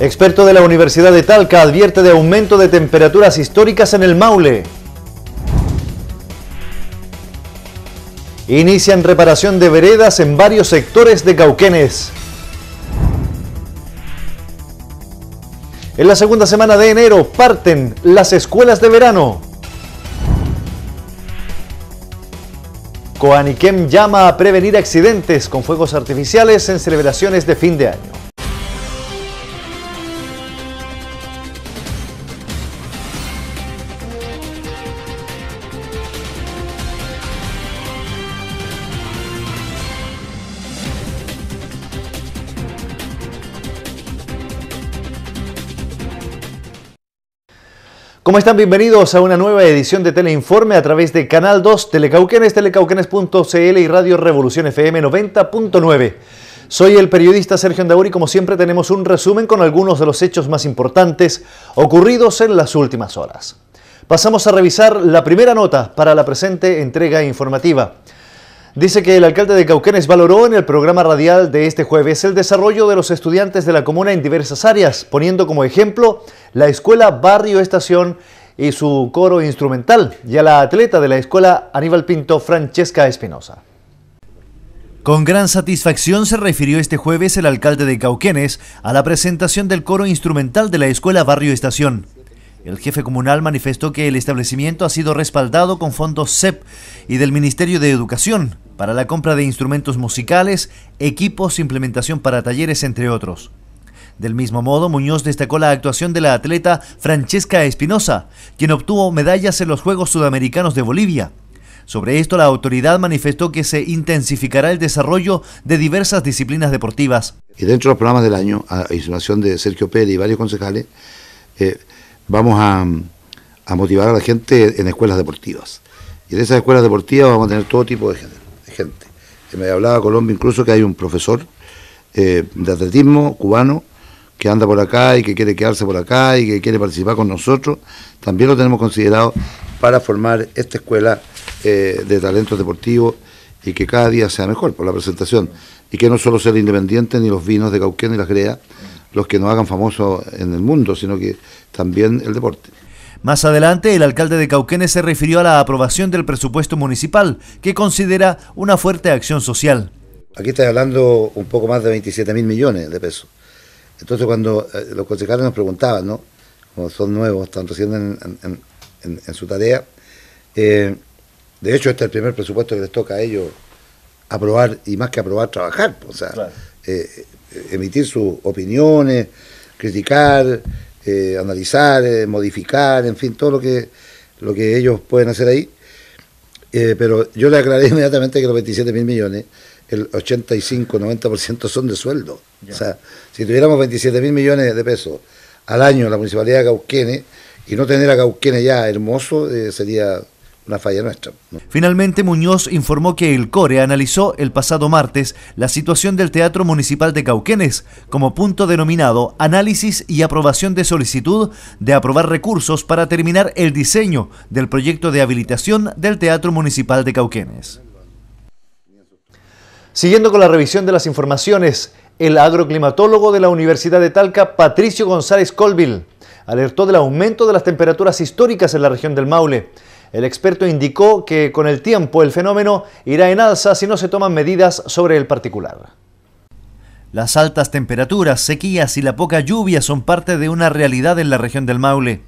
Experto de la Universidad de Talca advierte de aumento de temperaturas históricas en el Maule. Inician reparación de veredas en varios sectores de Cauquenes. En la segunda semana de enero parten las escuelas de verano. Coaniquem llama a prevenir accidentes con fuegos artificiales en celebraciones de fin de año. ¿Cómo están? Bienvenidos a una nueva edición de Teleinforme a través de Canal 2, Telecauquenes, telecauquenes.cl y Radio Revolución FM 90.9. Soy el periodista Sergio Andauri y como siempre tenemos un resumen con algunos de los hechos más importantes ocurridos en las últimas horas. Pasamos a revisar la primera nota para la presente entrega informativa. Dice que el alcalde de Cauquenes valoró en el programa radial de este jueves el desarrollo de los estudiantes de la comuna en diversas áreas, poniendo como ejemplo la escuela Barrio Estación y su coro instrumental, y a la atleta de la escuela Aníbal Pinto, Francesca Espinosa. Con gran satisfacción se refirió este jueves el alcalde de Cauquenes a la presentación del coro instrumental de la escuela Barrio Estación. El jefe comunal manifestó que el establecimiento ha sido respaldado con fondos CEP y del Ministerio de Educación, para la compra de instrumentos musicales, equipos, implementación para talleres, entre otros. Del mismo modo, Muñoz destacó la actuación de la atleta Francesca Espinosa, quien obtuvo medallas en los Juegos Sudamericanos de Bolivia. Sobre esto, la autoridad manifestó que se intensificará el desarrollo de diversas disciplinas deportivas. Y dentro de los programas del año, a insinuación de Sergio Pérez y varios concejales, eh, vamos a, a motivar a la gente en escuelas deportivas. Y en esas escuelas deportivas vamos a tener todo tipo de gente gente. Me hablaba Colombia incluso que hay un profesor eh, de atletismo cubano que anda por acá y que quiere quedarse por acá y que quiere participar con nosotros. También lo tenemos considerado para formar esta escuela eh, de talentos deportivos y que cada día sea mejor por la presentación. Y que no solo sea el independiente, ni los vinos de Cauquén, ni las greas, los que nos hagan famosos en el mundo, sino que también el deporte. Más adelante, el alcalde de Cauquenes se refirió a la aprobación del presupuesto municipal, que considera una fuerte acción social. Aquí está hablando un poco más de 27 mil millones de pesos. Entonces, cuando eh, los concejales nos preguntaban, ¿no? como son nuevos, están recién en, su tarea, eh, de hecho, este es el primer presupuesto que les toca a ellos aprobar, y más que aprobar, trabajar, o sea, eh, emitir sus opiniones, criticar, eh, analizar, eh, modificar, en fin, todo lo que, lo que ellos pueden hacer ahí. Eh, pero yo le aclaré inmediatamente que los 27 mil millones, el 85-90% son de sueldo. O sea, si tuviéramos 27 mil millones de pesos al año en la municipalidad de Cauquene y no tener a Cauquene ya hermoso, sería una falla nuestra. Finalmente, Muñoz informó que el CORE analizó el pasado martes la situación del Teatro Municipal de Cauquenes como punto denominado Análisis y aprobación de solicitud de aprobar recursos para terminar el diseño del proyecto de habilitación del Teatro Municipal de Cauquenes. Siguiendo con la revisión de las informaciones, el agroclimatólogo de la Universidad de Talca, Patricio González Colville, alertó del aumento de las temperaturas históricas en la región del Maule. El experto indicó que con el tiempo el fenómeno irá en alza si no se toman medidas sobre el particular. Las altas temperaturas, sequías y la poca lluvia son parte de una realidad en la región del Maule.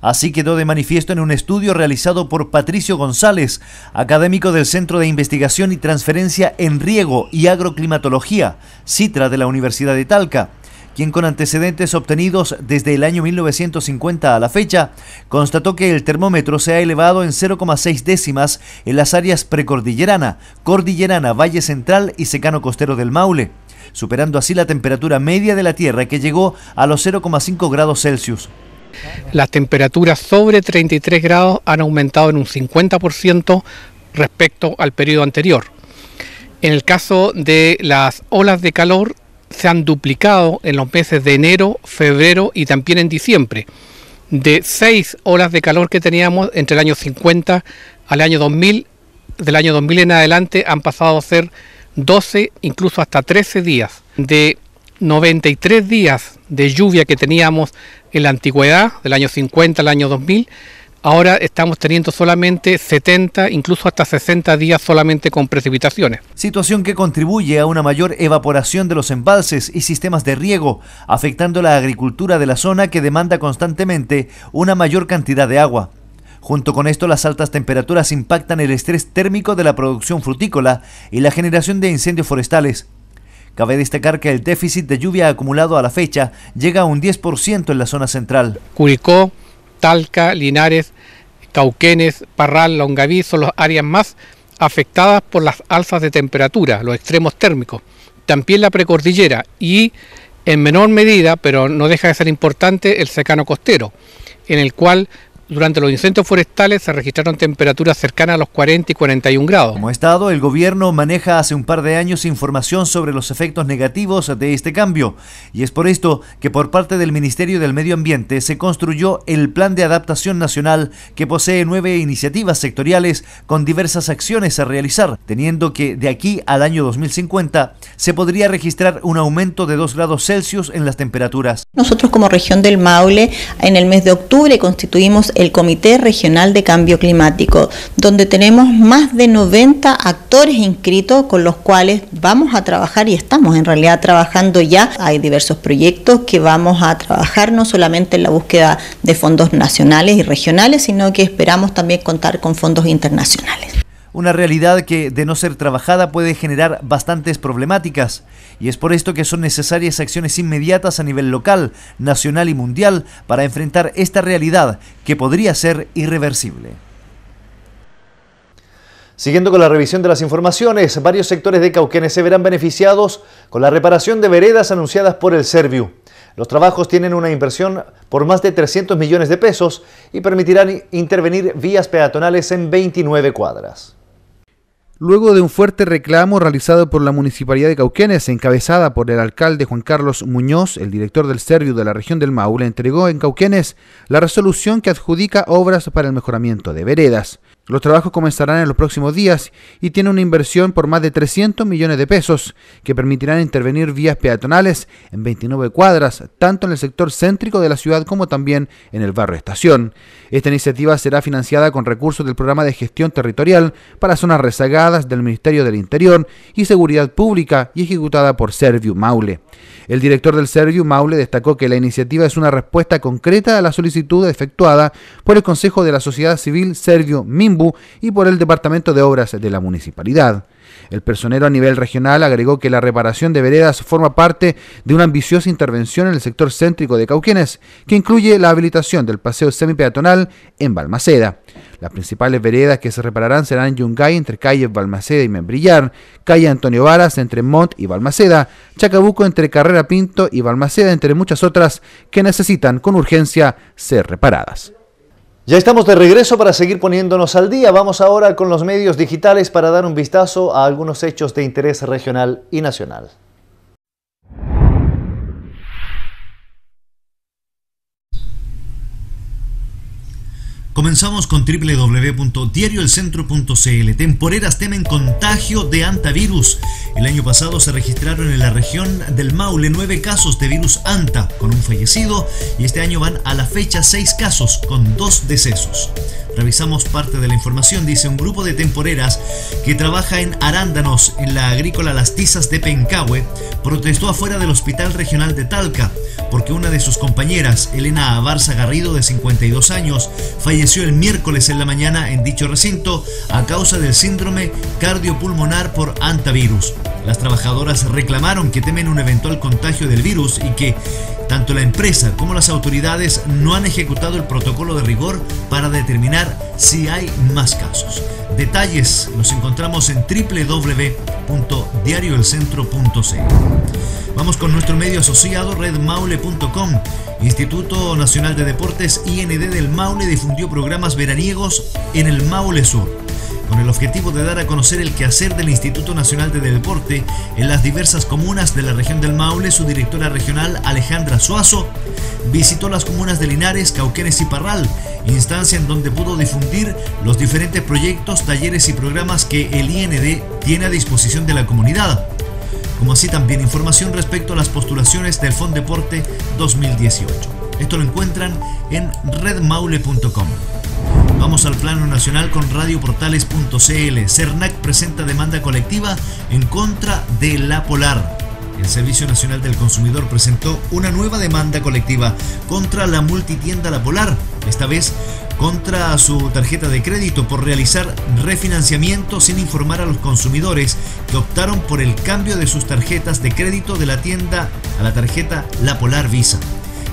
Así quedó de manifiesto en un estudio realizado por Patricio González, académico del Centro de Investigación y Transferencia en Riego y Agroclimatología, CITRA de la Universidad de Talca, quien con antecedentes obtenidos desde el año 1950 a la fecha, constató que el termómetro se ha elevado en 0,6 décimas en las áreas precordillerana, cordillerana, valle central y secano costero del Maule superando así la temperatura media de la Tierra que llegó a los 0,5 grados Celsius. Las temperaturas sobre 33 grados han aumentado en un 50% respecto al periodo anterior. En el caso de las olas de calor, se han duplicado en los meses de enero, febrero y también en diciembre. De seis horas de calor que teníamos entre el año 50 al año 2000, del año 2000 en adelante han pasado a ser 12, incluso hasta 13 días. De 93 días de lluvia que teníamos en la antigüedad, del año 50 al año 2000, Ahora estamos teniendo solamente 70, incluso hasta 60 días solamente con precipitaciones. Situación que contribuye a una mayor evaporación de los embalses y sistemas de riego, afectando la agricultura de la zona que demanda constantemente una mayor cantidad de agua. Junto con esto, las altas temperaturas impactan el estrés térmico de la producción frutícola y la generación de incendios forestales. Cabe destacar que el déficit de lluvia acumulado a la fecha llega a un 10% en la zona central. Curicó, Talca, Linares, Cauquenes, Parral, Longaví son las áreas más afectadas por las alzas de temperatura, los extremos térmicos. También la precordillera y en menor medida, pero no deja de ser importante, el secano costero, en el cual durante los incendios forestales se registraron temperaturas cercanas a los 40 y 41 grados. Como Estado, el gobierno maneja hace un par de años información sobre los efectos negativos de este cambio. Y es por esto que por parte del Ministerio del Medio Ambiente se construyó el Plan de Adaptación Nacional que posee nueve iniciativas sectoriales con diversas acciones a realizar, teniendo que de aquí al año 2050 se podría registrar un aumento de 2 grados Celsius en las temperaturas. Nosotros como región del Maule en el mes de octubre constituimos el el Comité Regional de Cambio Climático, donde tenemos más de 90 actores inscritos con los cuales vamos a trabajar y estamos en realidad trabajando ya. Hay diversos proyectos que vamos a trabajar no solamente en la búsqueda de fondos nacionales y regionales, sino que esperamos también contar con fondos internacionales una realidad que de no ser trabajada puede generar bastantes problemáticas, y es por esto que son necesarias acciones inmediatas a nivel local, nacional y mundial para enfrentar esta realidad que podría ser irreversible. Siguiendo con la revisión de las informaciones, varios sectores de Cauquenes se verán beneficiados con la reparación de veredas anunciadas por el Serviu. Los trabajos tienen una inversión por más de 300 millones de pesos y permitirán intervenir vías peatonales en 29 cuadras luego de un fuerte reclamo realizado por la Municipalidad de Cauquenes, encabezada por el alcalde Juan Carlos Muñoz, el director del Servio de la región del Maule, entregó en Cauquenes la resolución que adjudica obras para el mejoramiento de veredas. Los trabajos comenzarán en los próximos días y tiene una inversión por más de 300 millones de pesos que permitirán intervenir vías peatonales en 29 cuadras, tanto en el sector céntrico de la ciudad como también en el barrio Estación. Esta iniciativa será financiada con recursos del programa de gestión territorial para zonas rezagadas del Ministerio del Interior y Seguridad Pública y ejecutada por Serviu Maule. El director del Serviu Maule destacó que la iniciativa es una respuesta concreta a la solicitud efectuada por el Consejo de la Sociedad Civil Servio Mimbu y por el Departamento de Obras de la Municipalidad. El personero a nivel regional agregó que la reparación de veredas forma parte de una ambiciosa intervención en el sector céntrico de Cauquenes, que incluye la habilitación del paseo semipeatonal en Balmaceda. Las principales veredas que se repararán serán Yungay entre calles Balmaceda y Membrillar, calle Antonio Varas entre Mont y Balmaceda, Chacabuco entre Carrera Pinto y Balmaceda, entre muchas otras que necesitan con urgencia ser reparadas. Ya estamos de regreso para seguir poniéndonos al día. Vamos ahora con los medios digitales para dar un vistazo a algunos hechos de interés regional y nacional. Comenzamos con www.diarioelcentro.cl. Temporeras temen contagio de antavirus. El año pasado se registraron en la región del Maule nueve casos de virus anta, con un fallecido, y este año van a la fecha seis casos, con dos decesos. Revisamos parte de la información, dice un grupo de temporeras que trabaja en arándanos en la agrícola Las Tizas de Pencahue protestó afuera del Hospital Regional de Talca porque una de sus compañeras, Elena Abarza Garrido de 52 años, falleció el miércoles en la mañana en dicho recinto a causa del síndrome cardiopulmonar por antivirus. Las trabajadoras reclamaron que temen un eventual contagio del virus y que tanto la empresa como las autoridades no han ejecutado el protocolo de rigor para determinar si hay más casos. Detalles los encontramos en www.diarioelcentro.cl. Vamos con nuestro medio asociado redmaule.com. Instituto Nacional de Deportes IND del Maule difundió programas veraniegos en el Maule Sur con el objetivo de dar a conocer el quehacer del Instituto Nacional de Deporte en las diversas comunas de la región del Maule, su directora regional Alejandra Suazo visitó las comunas de Linares, Cauquenes y Parral, instancia en donde pudo difundir los diferentes proyectos, talleres y programas que el IND tiene a disposición de la comunidad como así también información respecto a las postulaciones del Deporte 2018. Esto lo encuentran en redmaule.com. Vamos al plano nacional con radioportales.cl. CERNAC presenta demanda colectiva en contra de La Polar. El Servicio Nacional del Consumidor presentó una nueva demanda colectiva contra la multitienda La Polar, esta vez contra su tarjeta de crédito por realizar refinanciamiento sin informar a los consumidores que optaron por el cambio de sus tarjetas de crédito de la tienda a la tarjeta La Polar Visa.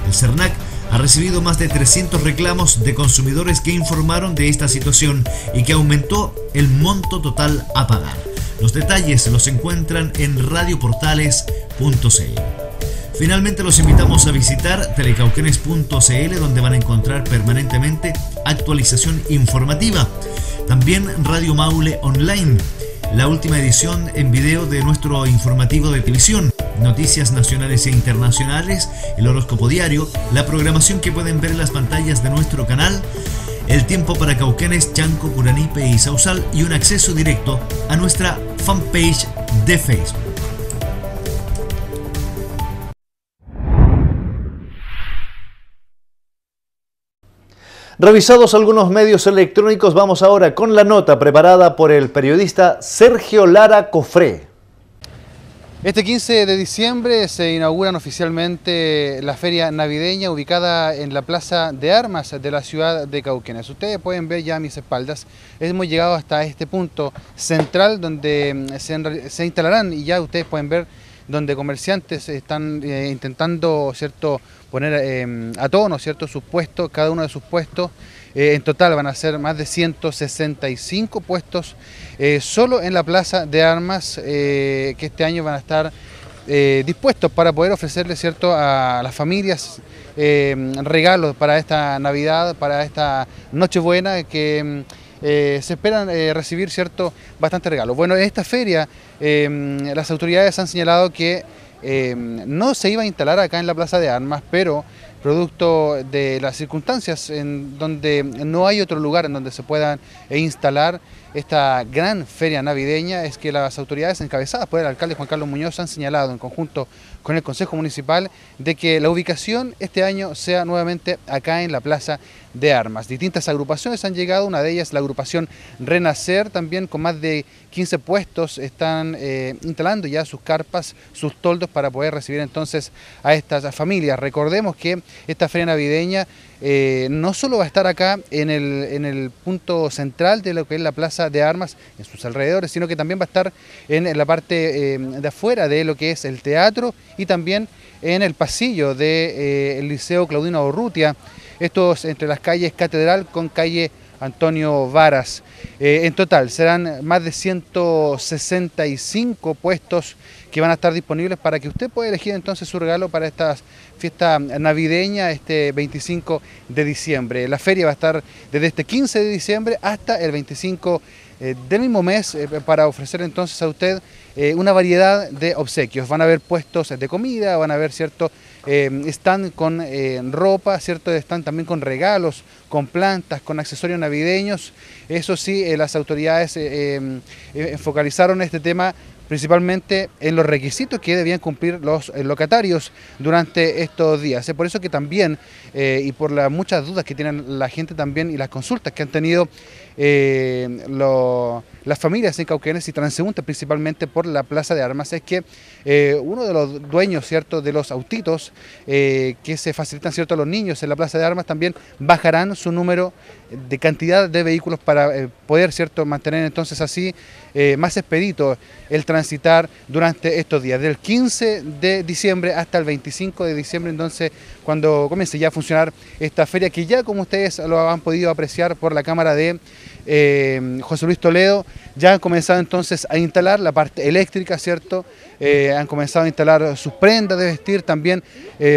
El CERNAC ha recibido más de 300 reclamos de consumidores que informaron de esta situación y que aumentó el monto total a pagar. Los detalles los encuentran en radioportales.cl. Finalmente los invitamos a visitar telecauquenes.cl donde van a encontrar permanentemente actualización informativa. También Radio Maule Online, la última edición en video de nuestro informativo de televisión noticias nacionales e internacionales, el horóscopo diario, la programación que pueden ver en las pantallas de nuestro canal, el tiempo para Cauquenes, Chanco, Curanipe y Sausal y un acceso directo a nuestra fanpage de Facebook. Revisados algunos medios electrónicos, vamos ahora con la nota preparada por el periodista Sergio Lara Cofré. Este 15 de diciembre se inauguran oficialmente la feria navideña ubicada en la Plaza de Armas de la ciudad de Cauquenes. Ustedes pueden ver ya a mis espaldas, hemos llegado hasta este punto central donde mm, se, se instalarán y ya ustedes pueden ver donde comerciantes están eh, intentando cierto poner eh, a tono cierto sus puestos, cada uno de sus puestos. Eh, en total van a ser más de 165 puestos solo en la Plaza de Armas que este año van a estar dispuestos para poder ofrecerle cierto a las familias regalos para esta Navidad, para esta Nochebuena que se esperan recibir cierto bastante regalos. Bueno, en esta feria Em, las autoridades han señalado que em, no se iba a instalar acá en la Plaza de Armas, pero producto de las circunstancias en donde no hay otro lugar en donde se puedan instalar esta gran feria navideña es que las autoridades encabezadas por el alcalde Juan Carlos Muñoz han señalado en conjunto con el Consejo Municipal de que la ubicación este año sea nuevamente acá en la Plaza de Armas. Distintas agrupaciones han llegado, una de ellas la agrupación Renacer, también con más de 15 puestos están eh, instalando ya sus carpas, sus toldos para poder recibir entonces a estas familias. Recordemos que esta feria navideña eh, no solo va a estar acá en el, en el, punto central de lo que es la Plaza de Armas, en sus alrededores, sino que también va a estar en, la parte eh, de afuera de lo que es el teatro y también en el pasillo del eh, Liceo Claudino Orrutia. Esto es entre las calles Catedral con calle Antonio Varas. Eh, en total serán más de 165 puestos que van a estar disponibles para que usted pueda elegir entonces su regalo para esta fiesta navideña este 25 de diciembre. La feria va a estar desde este 15 de diciembre hasta el 25 eh, del mismo mes eh, para ofrecer entonces a usted una variedad de obsequios. Van a haber puestos de comida, van a haber ciertos Em, están con eh, ropa, ¿cierto? Están también con regalos, con plantas, con accesorios navideños. Eso sí, eh, las autoridades eh, em, focalizaron este tema principalmente en los requisitos que debían cumplir los locatarios durante estos días. Es por eso que también, y por las muchas dudas que tienen la gente también y las consultas que han tenido los las familias en Cauquenes y transeúntes principalmente por la Plaza de Armas es que eh, uno de los dueños ¿cierto? de los autitos eh, que se facilitan ¿cierto? a los niños en la Plaza de Armas también bajarán su número de cantidad de vehículos para eh, poder ¿cierto? mantener entonces así eh, más expedito el transitar durante estos días, del 15 de diciembre hasta el 25 de diciembre, entonces cuando comience ya a funcionar esta feria, que ya como ustedes lo han podido apreciar por la cámara de eh, José Luis Toledo, ya han comenzado entonces a instalar la parte eléctrica, ¿cierto? Eh, han comenzado a instalar sus prendas de vestir, también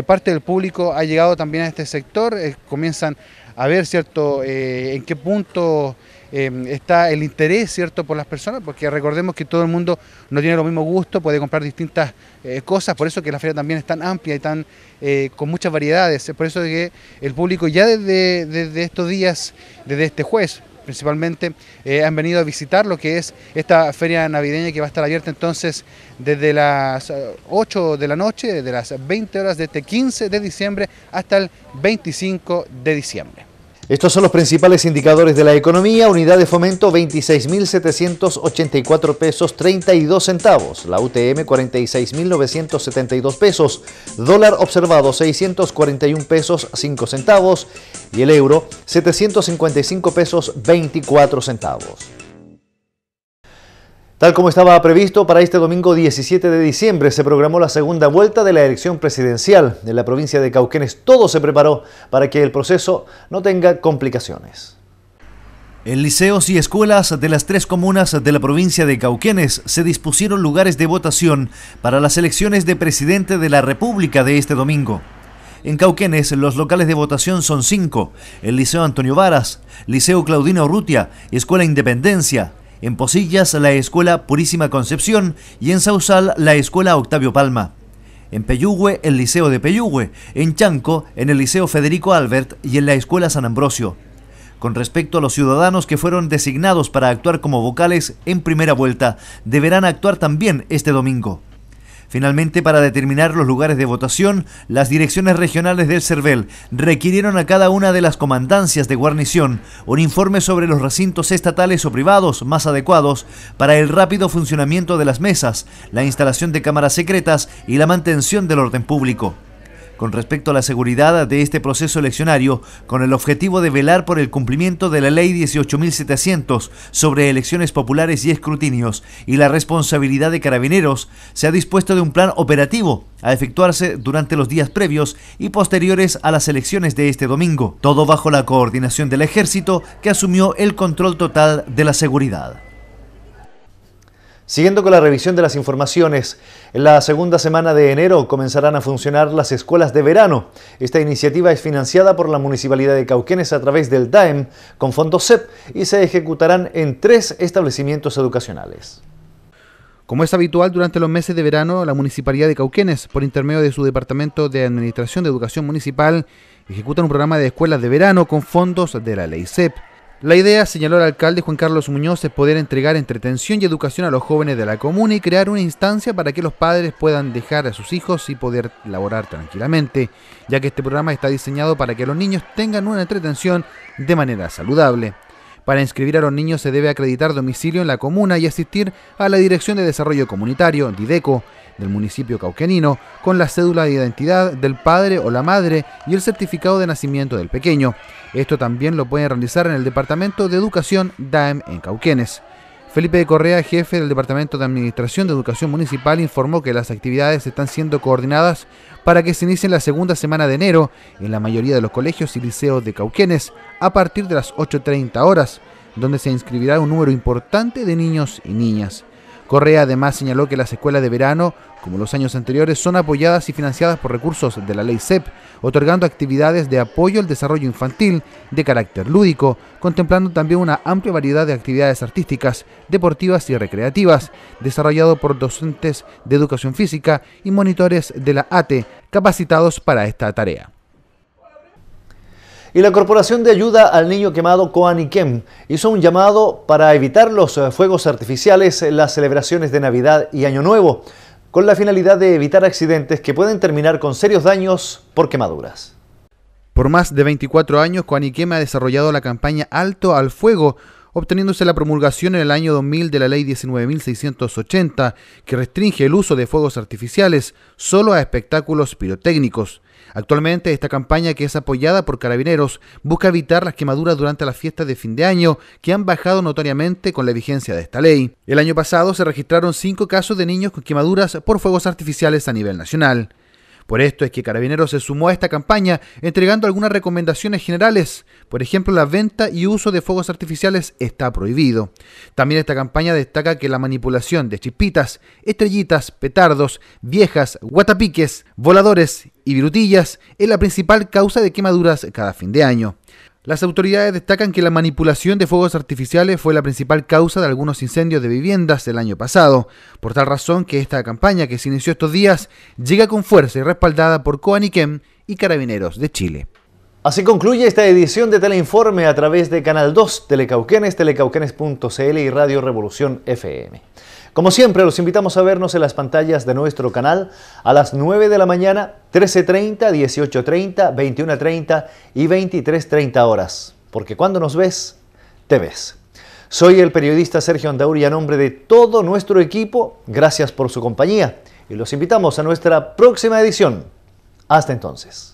parte del público ha llegado también a este sector, comienzan a ver, ¿cierto?, en qué punto Em, está el interés, ¿cierto?, por las personas, porque recordemos que todo el mundo no tiene los mismos gustos, puede comprar distintas eh, cosas, por eso que la feria también es tan amplia y tan eh, con muchas variedades, por eso que el público ya desde, estos días, desde este juez principalmente eh, han venido a visitar lo que es esta feria navideña que va a estar abierta entonces desde las 8 de la noche, desde las 20 horas, desde 15 este de diciembre hasta el 25 de diciembre. Estos son los principales indicadores de la economía. Unidad de fomento 26.784 pesos 32 centavos. La UTM 46.972 pesos. Dólar observado 641 pesos 5 centavos. Y el euro 755 pesos 24 centavos. Tal como estaba previsto, para este domingo 17 de diciembre se programó la segunda vuelta de la elección presidencial. En la provincia de Cauquenes todo se preparó para que el proceso no tenga complicaciones. En liceos y escuelas de las tres comunas de la provincia de Cauquenes se dispusieron lugares de votación para las elecciones de presidente de la República de este domingo. En Cauquenes los locales de votación son cinco, el Liceo Antonio Varas, Liceo Claudina Urrutia, Escuela Independencia, en Posillas la Escuela Purísima Concepción y en Sausal la Escuela Octavio Palma. En Peyugüe, el Liceo de Peyúgue, en Chanco en el Liceo Federico Albert y en la Escuela San Ambrosio. Con respecto a los ciudadanos que fueron designados para actuar como vocales en primera vuelta, deberán actuar también este domingo. Finalmente, para determinar los lugares de votación, las direcciones regionales del CERVEL requirieron a cada una de las comandancias de guarnición un informe sobre los recintos estatales o privados más adecuados para el rápido funcionamiento de las mesas, la instalación de cámaras secretas y la mantención del orden público con respecto a la seguridad de este proceso eleccionario con el objetivo de velar por el cumplimiento de la Ley 18.700 sobre elecciones populares y escrutinios y la responsabilidad de carabineros, se ha dispuesto de un plan operativo a efectuarse durante los días previos y posteriores a las elecciones de este domingo, todo bajo la coordinación del ejército que asumió el control total de la seguridad. Siguiendo con la revisión de las informaciones, en la segunda semana de enero comenzarán a funcionar las escuelas de verano. Esta iniciativa es financiada por la Municipalidad de Cauquenes a través del DAEM con fondos CEP y se ejecutarán en tres establecimientos educacionales. Como es habitual durante los meses de verano, la Municipalidad de Cauquenes, por intermedio de su Departamento de Administración de Educación Municipal, ejecuta un programa de escuelas de verano con fondos de la Ley CEP. La idea, señaló el alcalde Juan Carlos Muñoz, es poder entregar entretención y educación a los jóvenes de la comuna y crear una instancia para que los padres puedan dejar a sus hijos y poder laborar tranquilamente, ya que este programa está diseñado para que los niños tengan una entretención de manera saludable. Para inscribir a los niños se debe acreditar domicilio en la comuna y asistir a la Dirección de Desarrollo Comunitario, DIDECO, del municipio cauquenino, con la cédula de identidad del padre o la madre y el certificado de nacimiento del pequeño. Esto también lo pueden realizar en el Departamento de Educación DAEM en Cauquenes. Felipe Correa, jefe del Departamento de Administración de Educación Municipal, informó que las actividades están siendo coordinadas para que se inicie la segunda semana de enero en la mayoría de los colegios y liceos de Cauquenes a partir de las 8.30 horas, donde se inscribirá un número importante de niños y niñas. Correa además señaló que las escuelas de verano, como los años anteriores, son apoyadas y financiadas por recursos de la ley CEP, otorgando actividades de apoyo al desarrollo infantil de carácter lúdico, contemplando también una amplia variedad de actividades artísticas, deportivas y recreativas, desarrollado por docentes de educación física y monitores de la ATE capacitados para esta tarea. Y la Corporación de Ayuda al Niño Quemado Coaniquem hizo un llamado para evitar los eh, fuegos artificiales en las celebraciones de Navidad y Año Nuevo, con la finalidad de evitar accidentes que pueden terminar con serios daños por quemaduras. Por más de 24 años, Coaniquem ha desarrollado la campaña Alto al Fuego, obteniéndose la promulgación en el año 2000 de la Ley 19.680, que restringe el uso de fuegos artificiales solo a espectáculos pirotécnicos. Actualmente esta campaña, que es apoyada por carabineros, busca evitar las quemaduras durante las fiestas de fin de año, que han bajado notoriamente con la vigencia de esta ley. El año pasado se registraron cinco casos de niños con quemaduras por fuegos artificiales a nivel nacional. Por esto es que Carabineros se sumó a esta campaña entregando algunas recomendaciones generales. Por ejemplo, la venta y uso de fuegos artificiales está prohibido. También esta campaña destaca que la manipulación de chispitas, estrellitas, petardos, viejas, guatapiques, voladores y virutillas es la principal causa de quemaduras cada fin de año. Las autoridades destacan que la manipulación de fuegos artificiales fue la principal causa de algunos incendios de viviendas el año pasado, por tal razón que esta campaña que se inició estos días llega con fuerza y respaldada por Coaniquem y Carabineros de Chile. Así concluye esta edición de Teleinforme a través de Canal 2, Telecauquenes, telecauquenes.cl y Radio Revolución FM. Como siempre, los invitamos a vernos en las pantallas de nuestro canal a las 9 de la mañana 13.30, 18.30, 21.30 y 23.30 horas. Porque cuando nos ves, te ves. Soy el periodista Sergio y a nombre de todo nuestro equipo. Gracias por su compañía y los invitamos a nuestra próxima edición. Hasta entonces.